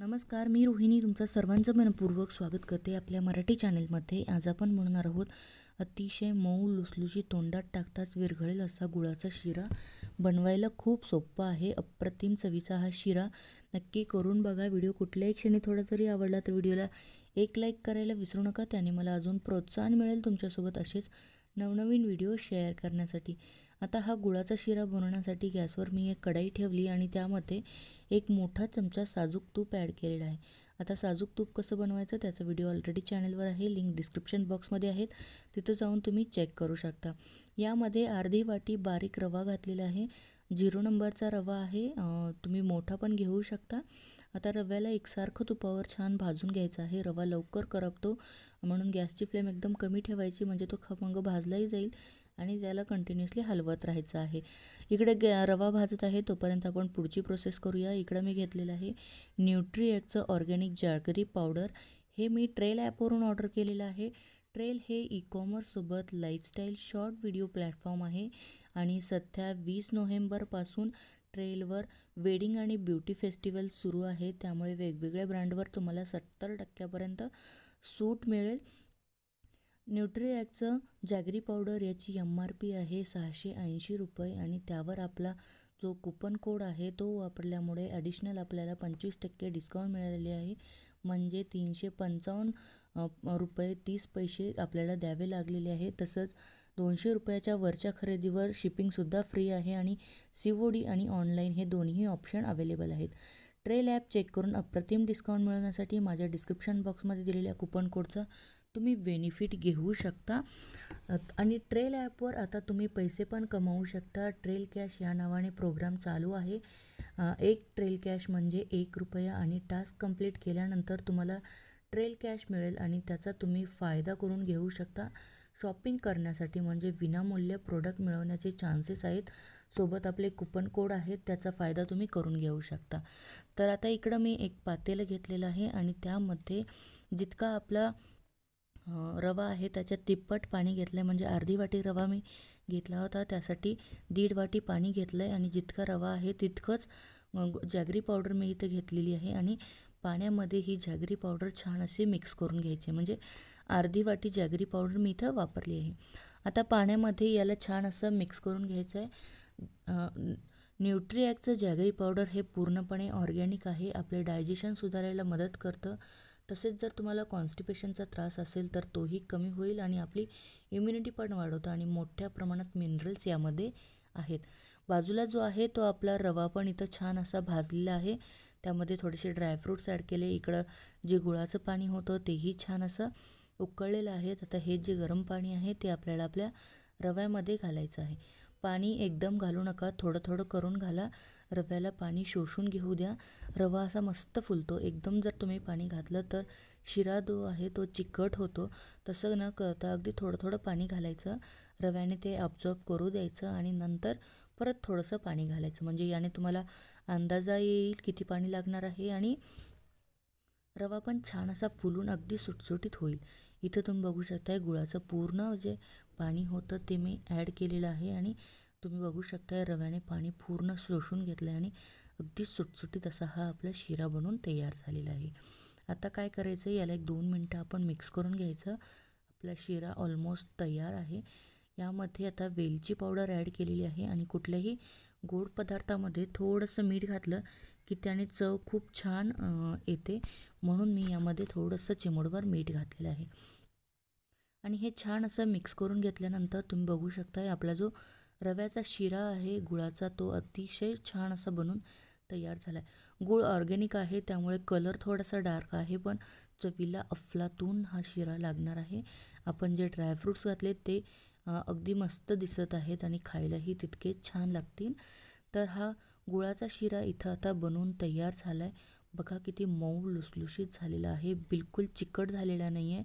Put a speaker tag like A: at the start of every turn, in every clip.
A: नमस्कार मी रोहिणी तुमचं सर्वांचं मनपूर्वक स्वागत करते आपल्या मराठी चॅनेलमध्ये आज आपण म्हणणार आहोत अतिशय मऊ लुसलुशी तोंडात टाकताच विरघळेल असा गुळाचा शिरा बनवायला खूप सोपा आहे अप्रतिम चवीचा हा शिरा नक्की करून बघा व्हिडिओ कुठल्याही क्षणी थोडा जरी आवडला तर व्हिडिओला एक लाईक करायला विसरू नका त्याने मला अजून प्रोत्साहन मिळेल तुमच्यासोबत असेच नवनवीन व्हिडिओ शेअर करण्यासाठी आता हा गुळाचा शिरा बनवण्यासाठी गॅसवर मी एक कढाई ठेवली आणि त्यामध्ये एक मोठा चमचा साजूक तूप ॲड केलेला आहे आता साजूक तूप कसं बनवायचं त्याचा व्हिडिओ ऑलरेडी चॅनलवर आहे लिंक डिस्क्रिप्शन बॉक्समध्ये आहेत तिथं जाऊन तुम्ही चेक करू शकता यामध्ये अर्धी वाटी बारीक रवा घातलेला आहे झिरो नंबरचा रवा आहे तुम्ही मोठा पण घेऊ शकता आता रव्याला एकसारखं तुपावर छान भाजून घ्यायचा आहे रवा लवकर करपतो म्हणून गॅसची फ्लेम एकदम कमी ठेवायची म्हणजे तो खमंग भाजलाही जाईल आणि त्याला कंटिन्युअसली हलवत राहायचं आहे इकडे गॅ रवा भाजत आहे तोपर्यंत आपण पुढची प्रोसेस करूया इकडं मी घेतलेलं आहे न्यूट्रीएकचं ऑर्गॅनिक जागरी पावडर हे मी ट्रेल ॲपवरून ऑर्डर केलेलं आहे ट्रेल हे ई कॉमर्ससोबत लाईफस्टाईल शॉर्ट व्हिडिओ प्लॅटफॉर्म आहे आणि सध्या वीस नोव्हेंबरपासून ट्रेलवर वेडिंग आणि ब्युटी फेस्टिवल सुरू आहे त्यामुळे वेगवेगळ्या ब्रँडवर तुम्हाला सत्तर टक्क्यापर्यंत सूट मिळेल न्यूट्रीॲकचं जॅगरी पावडर याची एम आर पी आहे सहाशे ऐंशी रुपये आणि त्यावर आपला जो कुपन कोड आहे तो वापरल्यामुळे ॲडिशनल आपल्याला पंचवीस टक्के डिस्काउंट मिळाले आहे म्हणजे तीनशे पंचावन्न रुपये तीस पैसे आपल्याला द्यावे लागलेले आहे तसंच दोनशे रुपयाच्या वरच्या खरेदीवर शिपिंगसुद्धा फ्री आहे आणि सी ओ डी आणि ऑनलाईन हे दोन्ही ऑप्शन अवेलेबल आहेत ट्रेल ॲप चेक करून अप्रतिम डिस्काउंट मिळवण्यासाठी माझ्या डिस्क्रिप्शन बॉक्समध्ये दिलेल्या कुपन कोडचा तुम्ही बेनिफिट घेऊ शकता आणि ट्रेल ॲपवर आता तुम्ही पैसे पण कमवू शकता ट्रेल कॅश या नावाने प्रोग्राम चालू आहे एक ट्रेल कॅश म्हणजे एक रुपया आणि टास्क कंप्लीट केल्यानंतर तुम्हाला ट्रेल कॅश मिळेल आणि त्याचा तुम्ही फायदा करून घेऊ शकता शॉपिंग करण्यासाठी म्हणजे विनामूल्य प्रोडक्ट मिळवण्याचे चान्सेस आहेत सोबत आपले कुपन कोड आहेत त्याचा फायदा तुम्ही करून घेऊ शकता तर आता इकडं मी एक पातेलं घेतलेलं आहे आणि त्यामध्ये जितका आपला रवा आहे त्याच्यात तिप्पट पाणी घेतलं आहे म्हणजे अर्धी वाटी रवा मी घेतला होता त्यासाठी दीड वाटी पाणी घेतलं आहे आणि जितका रवा आहे तितकंच जॅगरी पावडर मी इथं घेतलेली आहे आणि पाण्यामध्ये ही जॅगरी पावडर छान असे मिक्स करून घ्यायची म्हणजे अर्धी वाटी जॅगरी पावडर मी इथं वापरली आहे आता पाण्यामध्ये याला छान असं मिक्स करून घ्यायचं आहे न्यूट्रीॲकचं जॅगरी पावडर हे पूर्णपणे ऑर्गॅनिक आहे आपले डायजेशन सुधारायला मदत करतं तसेच जर तुम्हाला कॉन्स्टिपेशनचा त्रास असेल तर तोही कमी होईल आणि आपली इम्युनिटी पण वाढवतं आणि मोठ्या प्रमाणात मिनरल्स यामध्ये आहेत बाजूला जो आहे तो आपला रवा पण इथं छान असा भाजलेला आहे त्यामध्ये थोडेसे ड्रायफ्रूट्स ॲड केले इकडं जे गुळाचं पाणी होतं तेही छान असं उकळलेलं आहे आता हे जे गरम पाणी आहे ते आपल्याला आपल्या रव्यामध्ये घालायचं आहे पाणी एकदम घालू नका थोडं थोडं करून घाला रव्याला पाणी शोषून घेऊ द्या रवा असा मस्त फुलतो एकदम जर तुम्ही पाणी घातलं तर शिरा जो आहे तो चिकट होतो तसं न करता अगदी थोडं थोडं पाणी घालायचं रव्याने ते ऑब्झॉर्ब करू द्यायचं आणि नंतर परत थोडंसं पाणी घालायचं म्हणजे याने तुम्हाला अंदाजा येईल किती पाणी लागणार आहे आणि रवा पण छान असा फुलून अगदी सुटसुटीत होईल इथं तुम्ही बघू शकताय गुळाचं पूर्ण जे पाणी होतं ते मी ॲड केलेलं आहे आणि तुम्ही बघू शकता रव्याने पाणी पूर्ण शोषून घेतलं आहे आणि अगदी सुटसुटीत असा हा आपला शिरा बनून तयार झालेला आहे आता काय करायचं याला एक दोन मिनटं आपण मिक्स करून घ्यायचं आपला शिरा ऑलमोस्ट तयार आहे यामध्ये आता वेलची पावडर ॲड केलेली आहे आणि कुठल्याही गोड पदार्थामध्ये थोडंसं मीठ घातलं की त्याने चव खूप छान येते म्हणून मी यामध्ये थोडंसं चिमूडभर मीठ घातलेलं आहे आणि हे छान असं मिक्स करून घेतल्यानंतर तुम्ही बघू शकता आपला जो रव्याचा शिरा आहे गुळाचा तो अतिशय छान असा बनून तयार झाला आहे गुळ ऑर्गेनिक आहे त्यामुळे कलर थोडासा डार्क आहे पण चवीला अफलातून हा शिरा लागणार आहे आपण जे ड्रायफ्रूट्स घातले ते अगदी मस्त दिसत आहेत आणि खायलाही तितके छान लागतील तर हा गुळाचा शिरा इथं आता बनवून तयार झाला आहे बघा किती मऊ लुसलुशीत झालेला आहे बिलकुल चिकट झालेला नाही आहे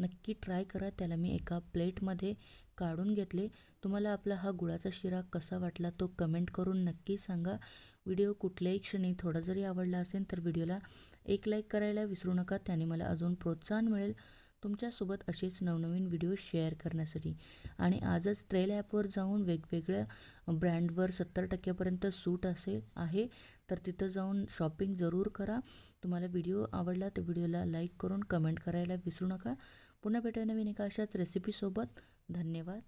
A: नक्की ट्राय करा त्याला मी एका प्लेटमध्ये काढून घेतले तुम्हाला आपला हा गुळाचा शिरा कसा वाटला तो कमेंट करून नक्की सांगा व्हिडिओ कुठल्याही क्षणी थोडा जरी आवडला असेल तर व्हिडिओला एक लाईक करायला विसरू नका त्याने मला अजून प्रोत्साहन मिळेल तुमच्यासोबत असेच नवनवीन व्हिडिओ शेअर करण्यासाठी आणि आजच ट्रेल ॲपवर जाऊन वेगवेगळ्या ब्रँडवर सत्तर टक्क्यापर्यंत सूट असेल आहे तर तिथं जाऊन शॉपिंग जरूर करा तुम्हाला व्हिडिओ आवडला तर व्हिडिओला लाईक करून कमेंट करायला विसरू नका पुन्हा भेटूया नवीन एका अशाच रेसिपीसोबत धन्यवाद